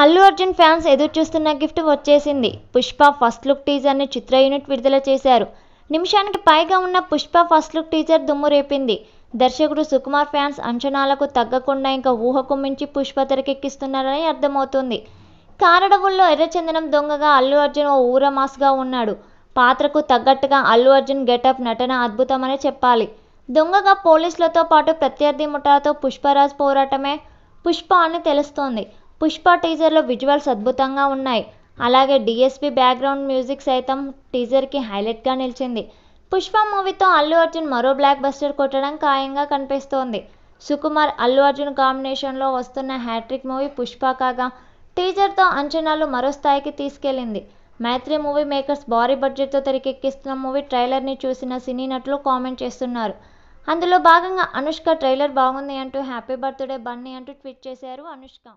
Allu Arjun fans ఎదురు చూస్తున్న gift వచ్చేసింది పుష్ప ఫస్ట్ లుక్ టీజర్ని చిత్ర యూనిట్ విడుదల చేశారు నిమిషానికి పైగా ఉన్న పుష్ప ఫస్ట్ లుక్ టీజర్ దుమ్ము రేపింది దర్శకుడు సుకుమార్ ఫ్యాన్స్ అంచనాలకు తగ్గకుండా ఇంకా ఊహకు మించి పుష్ప తెరకెక్కిస్తున్నారని అర్థమవుతుంది కారడవుల్లో ఎర్రచందనం దొంగగా అల్లు అర్జున్ ఓ ఊర మాస్గా ఉన్నాడు పాత్రకు తగ్గట్టుగా అల్లు అర్జున్ గెటప్ నటన అద్భుతమని చెప్పాలి దొంగగా పోలీసులతో పాటు ప్రత్యర్థి ముఠాతో పుష్పరాజ్ పోరాటమే పుష్ప అని తెలుస్తోంది పుష్ప టీజర్లో విజువల్స్ అద్భుతంగా ఉన్నాయి అలాగే డిఎస్పి బ్యాక్గ్రౌండ్ మ్యూజిక్ సైతం టీజర్కి హైలైట్గా నిలిచింది పుష్ప మూవీతో అల్లు అర్జున్ మరో బ్లాక్ బస్టర్ కొట్టడం ఖాయంగా కనిపిస్తోంది సుకుమార్ అల్లు అర్జున్ కాంబినేషన్లో వస్తున్న హ్యాట్రిక్ మూవీ పుష్ప కాగా టీజర్తో అంచనాలు మరో స్థాయికి తీసుకెళ్లింది మైత్రి మూవీ మేకర్స్ భారీ బడ్జెట్తో తెరకెక్కిస్తున్న మూవీ ట్రైలర్ని చూసిన సినీ నటులు కామెంట్ చేస్తున్నారు అందులో భాగంగా అనుష్క ట్రైలర్ బాగుంది అంటూ హ్యాపీ బర్త్డే బన్నీ అంటూ ట్వీట్ చేశారు అనుష్క